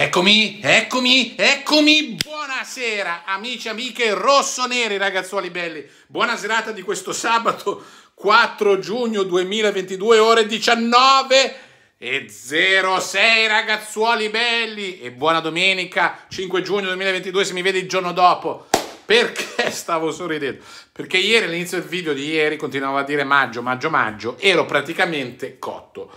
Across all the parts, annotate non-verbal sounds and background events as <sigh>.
Eccomi, eccomi, eccomi, buonasera amici, amiche rosso-neri, ragazzuoli belli. Buona serata di questo sabato 4 giugno 2022, ore 19 e 06 ragazzuoli belli e buona domenica 5 giugno 2022 se mi vedi il giorno dopo. Perché <laughs> stavo sorridendo? Perché ieri all'inizio del video di ieri continuavo a dire maggio, maggio, maggio, ero praticamente cotto.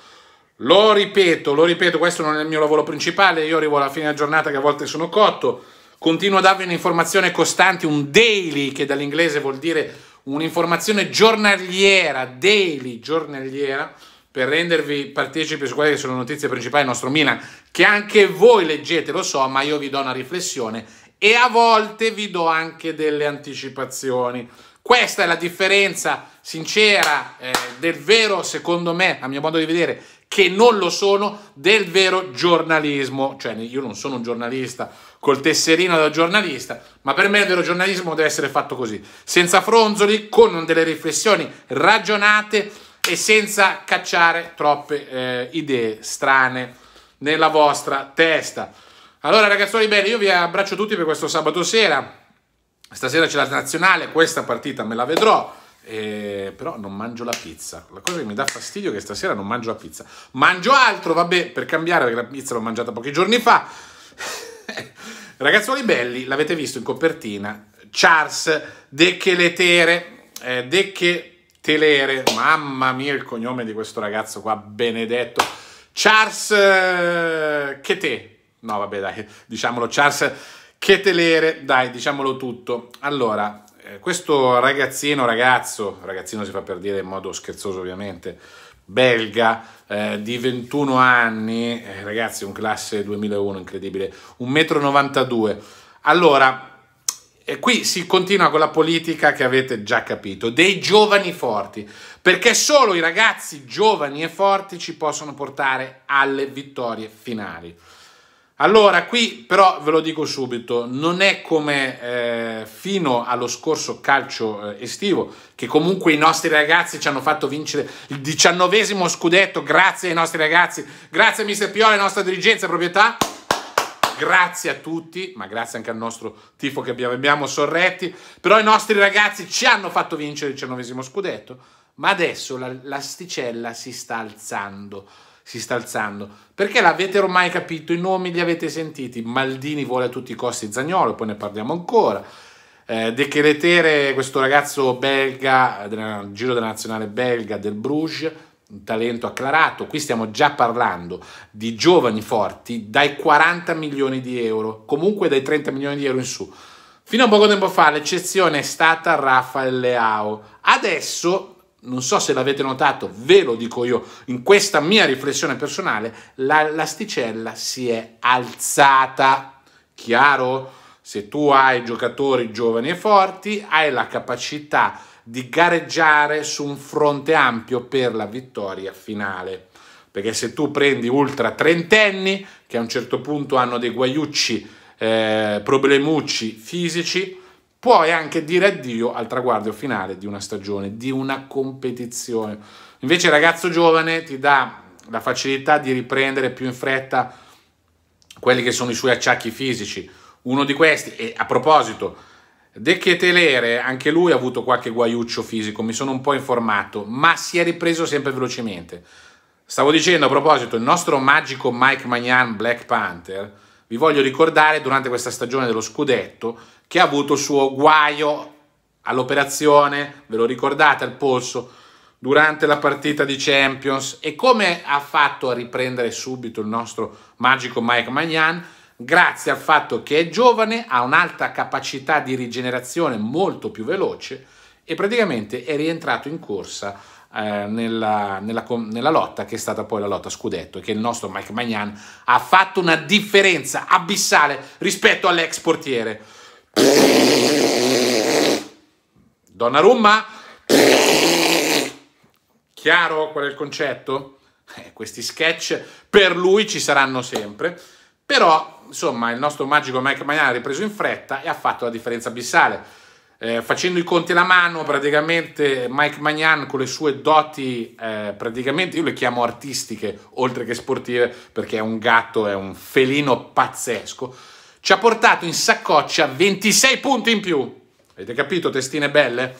Lo ripeto, lo ripeto, questo non è il mio lavoro principale, io arrivo alla fine della giornata che a volte sono cotto, continuo a darvi un'informazione costante, un daily, che dall'inglese vuol dire un'informazione giornaliera, daily, giornaliera, per rendervi partecipi su quelle che sono le notizie principali del nostro Milan, che anche voi leggete, lo so, ma io vi do una riflessione e a volte vi do anche delle anticipazioni. Questa è la differenza sincera eh, del vero, secondo me, a mio modo di vedere, che non lo sono del vero giornalismo. Cioè, io non sono un giornalista col tesserino da giornalista, ma per me il vero giornalismo deve essere fatto così, senza fronzoli, con delle riflessioni ragionate e senza cacciare troppe eh, idee strane nella vostra testa. Allora, ragazzuoli belli, io vi abbraccio tutti per questo sabato sera. Stasera c'è la nazionale, questa partita me la vedrò eh, però non mangio la pizza. La cosa che mi dà fastidio è che stasera non mangio la pizza. Mangio altro, vabbè, per cambiare, perché la pizza l'ho mangiata pochi giorni fa. <laughs> Ragazzuoli belli, l'avete visto in copertina. Charles Deccheletere, eh, Decchetelere, mamma mia il cognome di questo ragazzo qua, benedetto. Charles eh, Chete, no vabbè dai, diciamolo Charles Chetelere, dai, diciamolo tutto. Allora, eh, questo ragazzino, ragazzo, ragazzino si fa per dire in modo scherzoso ovviamente, belga eh, di 21 anni, eh, ragazzi un classe 2001 incredibile, 1,92 m. Allora, e eh, qui si continua con la politica che avete già capito, dei giovani forti, perché solo i ragazzi giovani e forti ci possono portare alle vittorie finali. Allora, qui però ve lo dico subito, non è come eh, fino allo scorso calcio eh, estivo, che comunque i nostri ragazzi ci hanno fatto vincere il diciannovesimo scudetto, grazie ai nostri ragazzi, grazie a mister Piola, alla nostra dirigenza, e proprietà, grazie a tutti, ma grazie anche al nostro tifo che abbiamo sorretti, però i nostri ragazzi ci hanno fatto vincere il diciannovesimo scudetto, ma adesso l'asticella si sta alzando si sta alzando. Perché l'avete ormai capito, i nomi li avete sentiti. Maldini vuole a tutti i costi Zagnolo, poi ne parliamo ancora. Eh, De Cheletere, questo ragazzo belga, eh, del giro della nazionale belga del Bruges, un talento acclarato. Qui stiamo già parlando di giovani forti dai 40 milioni di euro, comunque dai 30 milioni di euro in su. Fino a poco tempo fa l'eccezione è stata Rafael Leao. Adesso non so se l'avete notato, ve lo dico io, in questa mia riflessione personale, la, l'asticella si è alzata. Chiaro? Se tu hai giocatori giovani e forti, hai la capacità di gareggiare su un fronte ampio per la vittoria finale. Perché se tu prendi ultra trentenni, che a un certo punto hanno dei guaiucci, eh, problemucci fisici, puoi anche dire addio al traguardo finale di una stagione, di una competizione. Invece il ragazzo giovane ti dà la facilità di riprendere più in fretta quelli che sono i suoi acciacchi fisici. Uno di questi, e a proposito, De Telere, anche lui ha avuto qualche guaiuccio fisico, mi sono un po' informato, ma si è ripreso sempre velocemente. Stavo dicendo a proposito, il nostro magico Mike Magnan Black Panther, vi voglio ricordare durante questa stagione dello scudetto che ha avuto il suo guaio all'operazione, ve lo ricordate, al polso, durante la partita di Champions e come ha fatto a riprendere subito il nostro magico Mike Magnan? Grazie al fatto che è giovane, ha un'alta capacità di rigenerazione molto più veloce e praticamente è rientrato in corsa eh, nella, nella, nella, lotta che è stata poi la lotta scudetto e che il nostro Mike Magnan ha fatto una differenza abissale rispetto all'ex portiere. Donnarumma? Chiaro qual è il concetto? Eh, questi sketch per lui ci saranno sempre, però insomma il nostro magico Mike Magnani ha ripreso in fretta e ha fatto la differenza abissale. Eh, facendo i conti alla mano, praticamente Mike Magnan con le sue doti, eh, praticamente io le chiamo artistiche oltre che sportive perché è un gatto, è un felino pazzesco ci ha portato in saccoccia 26 punti in più. Avete capito, testine belle?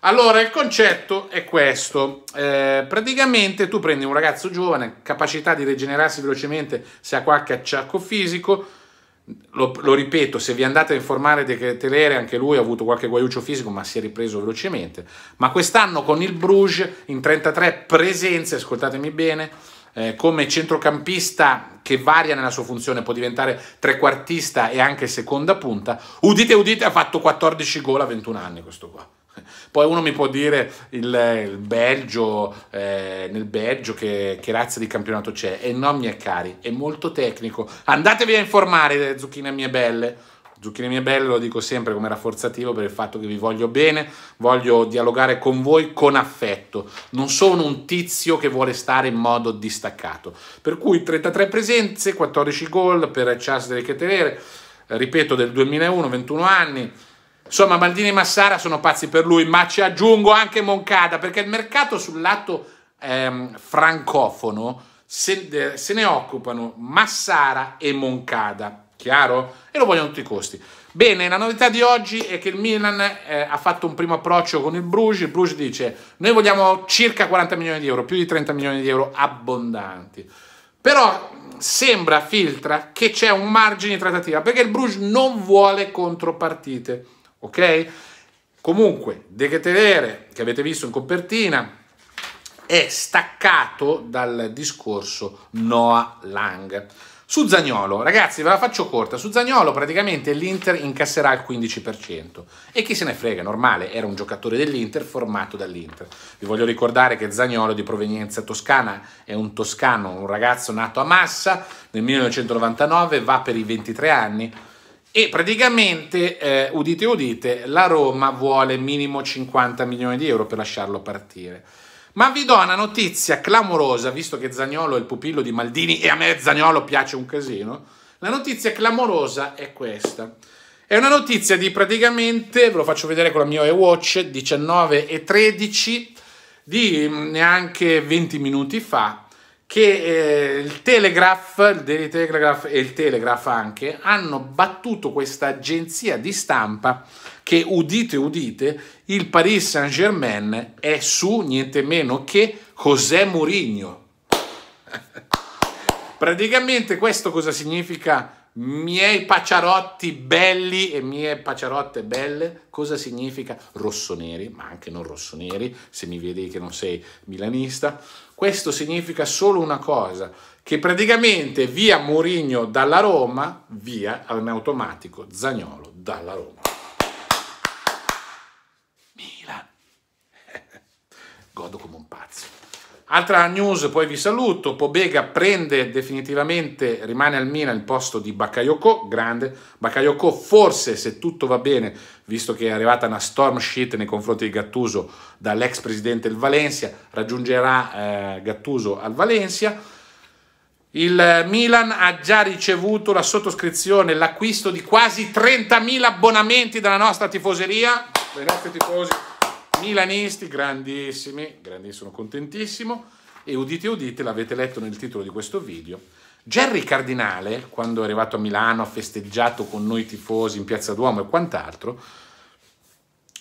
Allora, il concetto è questo. Eh, praticamente tu prendi un ragazzo giovane, capacità di rigenerarsi velocemente se ha qualche acciacco fisico, lo, lo, ripeto, se vi andate a informare De Telere, anche lui ha avuto qualche guaiuccio fisico, ma si è ripreso velocemente. Ma quest'anno con il Bruges in 33 presenze, ascoltatemi bene, eh, come centrocampista che varia nella sua funzione, può diventare trequartista e anche seconda punta. Udite, udite, ha fatto 14 gol a 21 anni questo qua. <laughs> Poi uno mi può dire il, il Belgio, eh, nel Belgio che, che, razza di campionato c'è. E no, miei cari, è molto tecnico. Andatevi a informare, eh, zucchine mie belle. Zucchine mie belle lo dico sempre come rafforzativo per il fatto che vi voglio bene, voglio dialogare con voi con affetto, non sono un tizio che vuole stare in modo distaccato. Per cui 33 presenze, 14 gol per Charles Del Chetelere, eh, ripeto del 2001, 21 anni. Insomma, Maldini e Massara sono pazzi per lui, ma ci aggiungo anche Moncada, perché il mercato sul lato ehm, francofono se, eh, se ne occupano Massara e Moncada Chiaro? E lo vogliono a tutti i costi. Bene, la novità di oggi è che il Milan eh, ha fatto un primo approccio con il Bruges. Il Bruges dice: Noi vogliamo circa 40 milioni di euro, più di 30 milioni di euro abbondanti. Però sembra, filtra, che c'è un margine di trattativa perché il Bruges non vuole contropartite. Ok? Comunque, De Ketelere, che avete visto in copertina, è staccato dal discorso Noah Lang. Su Zagnolo, ragazzi, ve la faccio corta, su Zagnolo praticamente l'Inter incasserà il 15% e chi se ne frega, normale, era un giocatore dell'Inter formato dall'Inter. Vi voglio ricordare che Zagnolo di provenienza toscana è un toscano, un ragazzo nato a Massa nel 1999, va per i 23 anni e praticamente, eh, udite udite, la Roma vuole minimo 50 milioni di euro per lasciarlo partire. Ma vi do una notizia clamorosa, visto che Zagnolo è il pupillo di Maldini e a me Zagnolo piace un casino. La notizia clamorosa è questa. È una notizia di praticamente, ve lo faccio vedere con la mia watch 19 e 13 di mm, neanche 20 minuti fa che eh, il Telegraph, il Daily Telegraph e il Telegraph anche hanno battuto questa agenzia di stampa che udite udite il Paris Saint-Germain è su niente meno che José Mourinho. <laughs> Praticamente questo cosa significa miei pacciarotti belli e mie pacciarotte belle, cosa significa rossoneri, ma anche non rossoneri, se mi vedi che non sei milanista, questo significa solo una cosa, che praticamente via Mourinho dalla Roma, via in automatico Zagnolo dalla Roma. Milan. <laughs> Godo come un pazzo. Altra news, poi vi saluto, Pobega prende definitivamente, rimane al Milan il posto di Bakayoko, grande. Bakayoko forse, se tutto va bene, visto che è arrivata una storm sheet nei confronti di Gattuso dall'ex presidente del Valencia, raggiungerà eh, Gattuso al Valencia. Il Milan ha già ricevuto la sottoscrizione, l'acquisto di quasi 30.000 abbonamenti dalla nostra tifoseria. Grazie tifosi. Milanisti, grandissimi, grandissimi, sono contentissimo. E udite, udite, l'avete letto nel titolo di questo video. Gerry Cardinale, quando è arrivato a Milano, ha festeggiato con noi tifosi in Piazza Duomo e quant'altro.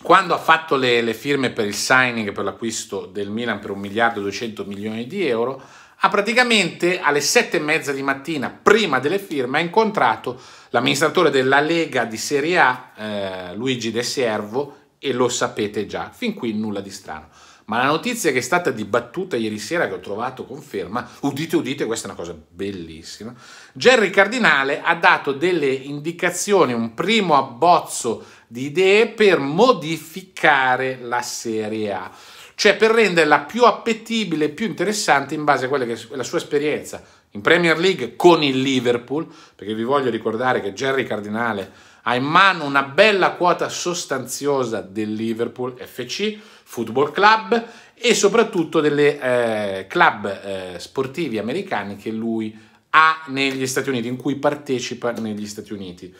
Quando ha fatto le, le firme per il signing, per l'acquisto del Milan per 1 miliardo e 200 milioni di euro, ha praticamente alle sette e mezza di mattina, prima delle firme, ha incontrato l'amministratore della Lega di Serie A, eh, Luigi De Servo, e lo sapete già, fin qui nulla di strano. Ma la notizia che è stata dibattuta ieri sera, che ho trovato conferma, udite udite, questa è una cosa bellissima, Gerry Cardinale ha dato delle indicazioni, un primo abbozzo di idee per modificare la Serie A cioè per renderla più appetibile, più interessante in base a quella che è la sua esperienza in Premier League con il Liverpool, perché vi voglio ricordare che Jerry Cardinale ha in mano una bella quota sostanziosa del Liverpool FC, Football Club e soprattutto delle eh, club eh, sportivi americani che lui ha negli Stati Uniti, in cui partecipa negli Stati Uniti.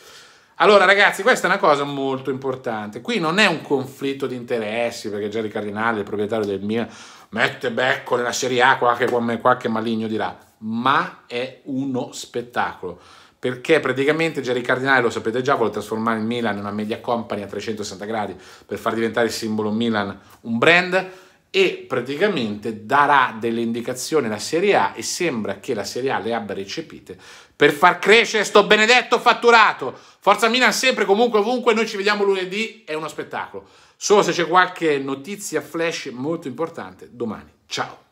Allora ragazzi, questa è una cosa molto importante. Qui non è un conflitto di interessi, perché Jerry Cardinale, il proprietario del Milan, mette becco nella Serie A qualche, qualche maligno di là, ma è uno spettacolo. Perché praticamente Jerry Cardinale, lo sapete già, vuole trasformare il Milan in una media company a 360 gradi per far diventare il simbolo Milan un brand e praticamente darà delle indicazioni alla Serie A e sembra che la Serie A le abbia recepite per far crescere sto benedetto fatturato. Forza Milan sempre, comunque, ovunque, noi ci vediamo lunedì, è uno spettacolo. Solo se c'è qualche notizia flash molto importante, domani. Ciao!